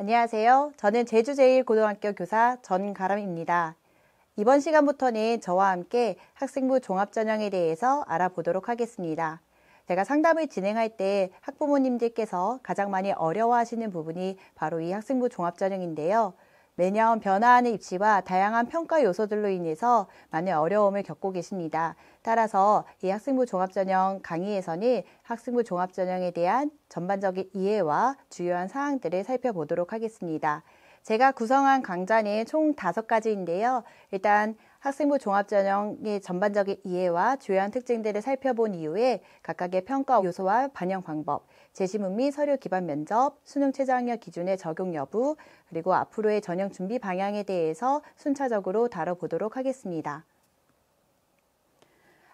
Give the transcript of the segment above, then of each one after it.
안녕하세요. 저는 제주제일고등학교 교사 전가람입니다. 이번 시간부터는 저와 함께 학생부 종합전형에 대해서 알아보도록 하겠습니다. 제가 상담을 진행할 때 학부모님들께서 가장 많이 어려워하시는 부분이 바로 이 학생부 종합전형인데요. 매년 변화하는 입시와 다양한 평가 요소들로 인해서 많은 어려움을 겪고 계십니다. 따라서 이 학생부 종합전형 강의에서는 학생부 종합전형에 대한 전반적인 이해와 주요한 사항들을 살펴보도록 하겠습니다. 제가 구성한 강좌는 총 다섯 가지인데요 일단 학생부 종합전형의 전반적인 이해와 주요한 특징들을 살펴본 이후에 각각의 평가 요소와 반영 방법, 제시문 및 서류 기반 면접, 수능 최저학력 기준의 적용 여부, 그리고 앞으로의 전형 준비 방향에 대해서 순차적으로 다뤄보도록 하겠습니다.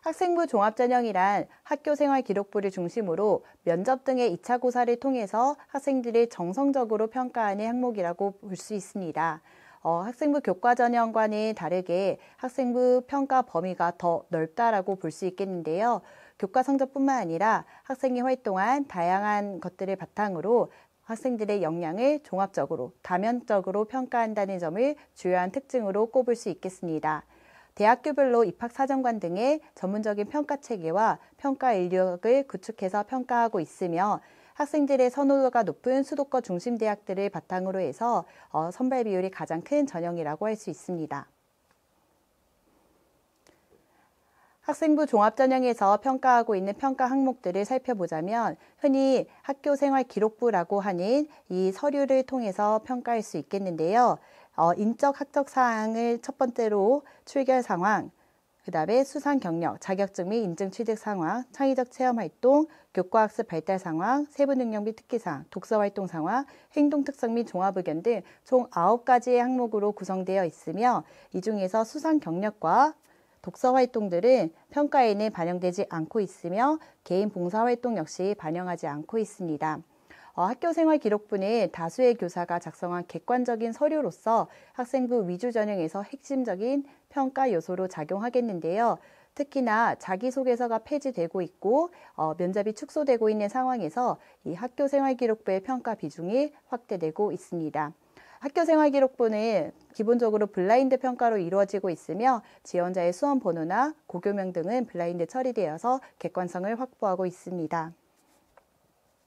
학생부 종합전형이란 학교생활 기록부를 중심으로 면접 등의 2차 고사를 통해서 학생들을 정성적으로 평가하는 항목이라고 볼 수 있습니다. 어, 학생부 교과 전형과는 다르게 학생부 평가 범위가 더 넓다라고 볼 수 있겠는데요. 교과 성적뿐만 아니라 학생이 활동한 다양한 것들을 바탕으로 학생들의 역량을 종합적으로, 다면적으로 평가한다는 점을 주요한 특징으로 꼽을 수 있겠습니다. 대학교별로 입학사정관 등의 전문적인 평가 체계와 평가 인력을 구축해서 평가하고 있으며 학생들의 선호도가 높은 수도권 중심 대학들을 바탕으로 해서 어, 선발 비율이 가장 큰 전형이라고 할 수 있습니다. 학생부 종합전형에서 평가하고 있는 평가 항목들을 살펴보자면 흔히 학교생활기록부라고 하는 이 서류를 통해서 평가할 수 있겠는데요. 어, 인적 학적 사항을 첫 번째로 출결 상황, 그 다음에 수상 경력, 자격증 및 인증 취득 상황, 창의적 체험 활동, 교과 학습 발달 상황, 세부 능력 및 특기상, 독서 활동 상황, 행동 특성 및 종합 의견 등 총 9가지의 항목으로 구성되어 있으며 이 중에서 수상 경력과 독서 활동들은 평가에는 반영되지 않고 있으며 개인 봉사 활동 역시 반영하지 않고 있습니다. 어, 학교생활 기록부는 다수의 교사가 작성한 객관적인 서류로서 학생부 위주 전형에서 핵심적인 평가 요소로 작용하겠는데요. 특히나 자기소개서가 폐지되고 있고 어, 면접이 축소되고 있는 상황에서 이 학교생활기록부의 평가 비중이 확대되고 있습니다. 학교생활기록부는 기본적으로 블라인드 평가로 이루어지고 있으며 지원자의 수험 번호나 고교명 등은 블라인드 처리되어서 객관성을 확보하고 있습니다.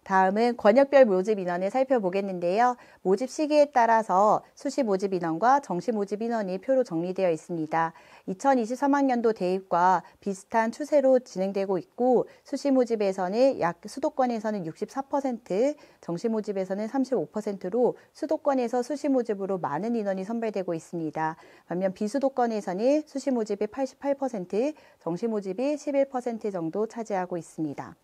다음은 권역별 모집 인원을 살펴보겠는데요. 모집 시기에 따라서 수시 모집 인원과 정시 모집 인원이 표로 정리되어 있습니다. 2023학년도 대입과 비슷한 추세로 진행되고 있고 수시 모집에서는 약 수도권에서는 64%, 정시 모집에서는 35%로 수도권에서 수시 모집으로 많은 인원이 선발되고 있습니다. 반면 비수도권에서는 수시 모집이 88%, 정시 모집이 11% 정도 차지하고 있습니다.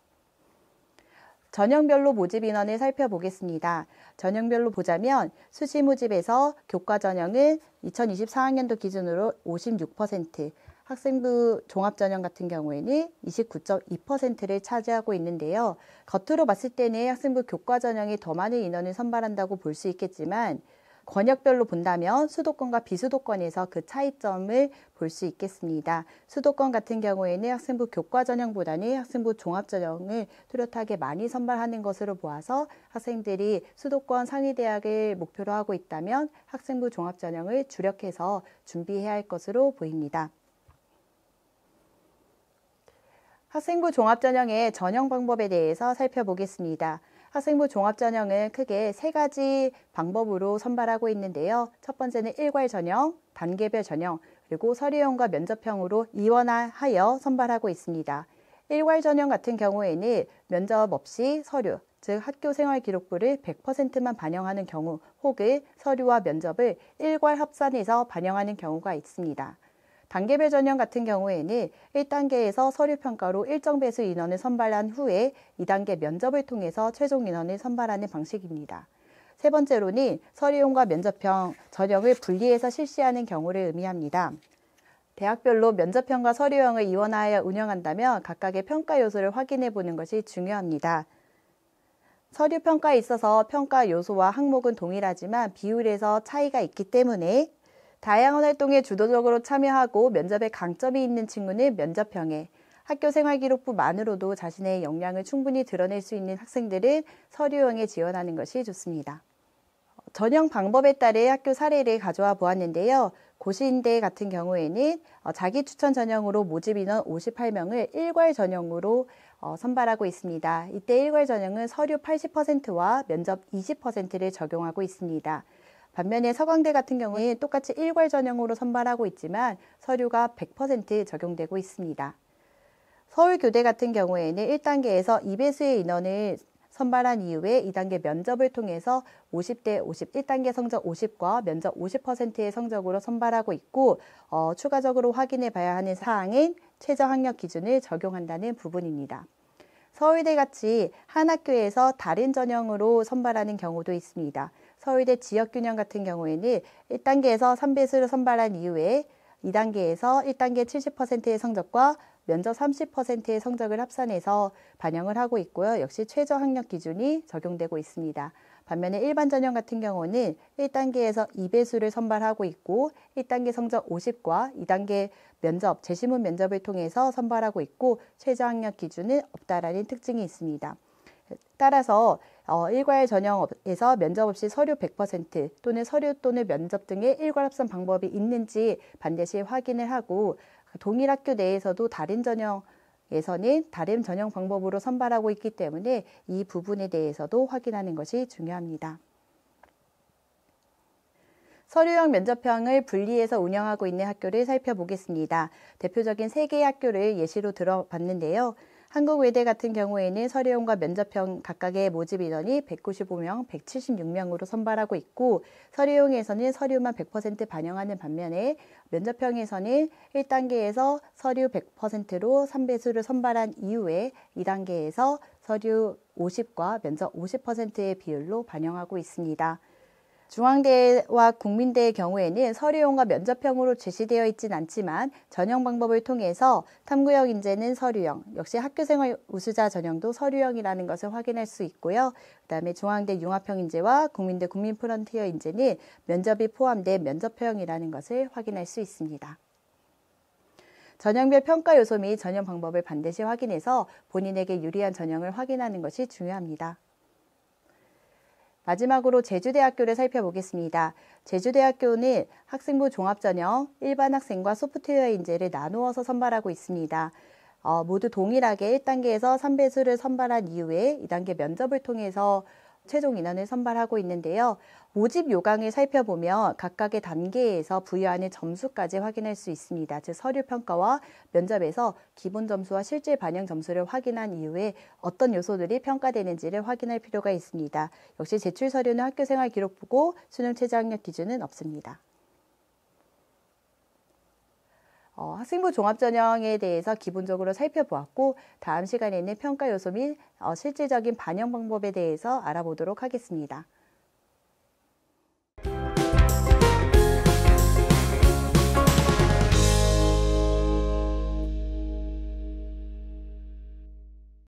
전형별로 모집 인원을 살펴보겠습니다. 전형별로 보자면 수시 모집에서 교과 전형은 2024학년도 기준으로 56%, 학생부 종합 전형 같은 경우에는 29.2%를 차지하고 있는데요. 겉으로 봤을 때는 학생부 교과 전형이 더 많은 인원을 선발한다고 볼 수 있겠지만 권역별로 본다면 수도권과 비수도권에서 그 차이점을 볼 수 있겠습니다. 수도권 같은 경우에는 학생부 교과 전형보다는 학생부 종합 전형을 뚜렷하게 많이 선발하는 것으로 보아서 학생들이 수도권 상위 대학을 목표로 하고 있다면 학생부 종합 전형을 주력해서 준비해야 할 것으로 보입니다. 학생부 종합전형의 전형 방법에 대해서 살펴보겠습니다. 학생부 종합전형은 크게 세 가지 방법으로 선발하고 있는데요. 첫 번째는 일괄 전형, 단계별 전형, 그리고 서류형과 면접형으로 이원화하여 선발하고 있습니다. 일괄 전형 같은 경우에는 면접 없이 서류, 즉 학교 생활 기록부를 100%만 반영하는 경우 혹은 서류와 면접을 일괄 합산해서 반영하는 경우가 있습니다. 단계별 전형 같은 경우에는 1단계에서 서류 평가로 일정 배수 인원을 선발한 후에 2단계 면접을 통해서 최종 인원을 선발하는 방식입니다. 세 번째로는 서류용과 면접형 전형을 분리해서 실시하는 경우를 의미합니다. 대학별로 면접형과 서류형을 이원하여 운영한다면 각각의 평가 요소를 확인해 보는 것이 중요합니다. 서류 평가에 있어서 평가 요소와 항목은 동일하지만 비율에서 차이가 있기 때문에 다양한 활동에 주도적으로 참여하고 면접에 강점이 있는 친구는 면접형에 학교 생활 기록부만으로도 자신의 역량을 충분히 드러낼 수 있는 학생들은 서류형에 지원하는 것이 좋습니다. 전형 방법에 따라 학교 사례를 가져와 보았는데요. 고시인대 같은 경우에는 어, 자기 추천 전형으로 모집 인원 58명을 일괄 전형으로 어, 선발하고 있습니다. 이때 일괄 전형은 서류 80%와 면접 20%를 적용하고 있습니다. 반면에 서강대 같은 경우에 똑같이 일괄 전형으로 선발하고 있지만 서류가 100% 적용되고 있습니다. 서울교대 같은 경우에는 1단계에서 2배수의 인원을 선발한 이후에 2단계 면접을 통해서 50대 51단계 0 성적 50과 면접 50%의 성적으로 선발하고 있고 어, 추가적으로 확인해 봐야 하는 사항인 최저 학력 기준을 적용한다는 부분입니다. 서울대 같이 한 학교에서 다른 전형으로 선발하는 경우도 있습니다. 서울대 지역균형 같은 경우에는 1단계에서 3배수를 선발한 이후에 2단계에서 1단계 70%의 성적과 면접 30%의 성적을 합산해서 반영을 하고 있고요. 역시 최저 학력 기준이 적용되고 있습니다. 반면에 일반 전형 같은 경우는 1단계에서 2배수를 선발하고 있고 1단계 성적 50과 2단계 면접, 재심문 면접을 통해서 선발하고 있고 최저 학력 기준은 없다라는 특징이 있습니다. 따라서 어, 일괄 전형에서 면접 없이 서류 100% 또는 서류 또는 면접 등의 일괄 합산 방법이 있는지 반드시 확인을 하고 그 동일 학교 내에서도 다른 전형 에서는 다른 전형 방법으로 선발하고 있기 때문에 이 부분에 대해서도 확인하는 것이 중요합니다. 서류형 면접형을 분리해서 운영하고 있는 학교를 살펴보겠습니다. 대표적인 세 개의 학교를 예시로 들어봤는데요. 한국외대 같은 경우에는 서류용과 면접형 각각의 모집 인원이 195명, 176명으로 선발하고 있고 서류용에서는 서류만 100% 반영하는 반면에 면접형에서는 1단계에서 서류 100%로 3배수를 선발한 이후에 2단계에서 서류 50과 면접 50%의 비율로 반영하고 있습니다. 중앙대와 국민대의 경우에는 서류형과 면접형으로 제시되어 있진 않지만 전형 방법을 통해서 탐구형 인재는 서류형, 역시 학교생활 우수자 전형도 서류형이라는 것을 확인할 수 있고요. 그다음에 중앙대 융합형 인재와 국민대 국민 프런티어 인재는 면접이 포함된 면접형이라는 것을 확인할 수 있습니다. 전형별 평가 요소 및 전형 방법을 반드시 확인해서 본인에게 유리한 전형을 확인하는 것이 중요합니다. 마지막으로 제주대학교를 살펴보겠습니다. 제주대학교는 학생부 종합전형, 일반 학생과 소프트웨어 인재를 나누어서 선발하고 있습니다. 어, 모두 동일하게 1단계에서 3배수를 선발한 이후에 2단계 면접을 통해서 최종 인원을 선발하고 있는데요. 모집 요강을 살펴보면 각각의 단계에서 부여하는 점수까지 확인할 수 있습니다. 즉 서류 평가와 면접에서 기본 점수와 실제 반영 점수를 확인한 이후에 어떤 요소들이 평가되는지를 확인할 필요가 있습니다. 역시 제출 서류는 학교생활 기록부고 수능 최저학력 기준은 없습니다. 어, 학생부 종합전형에 대해서 기본적으로 살펴보았고 다음 시간에는 평가 요소 및 어, 실질적인 반영 방법에 대해서 알아보도록 하겠습니다.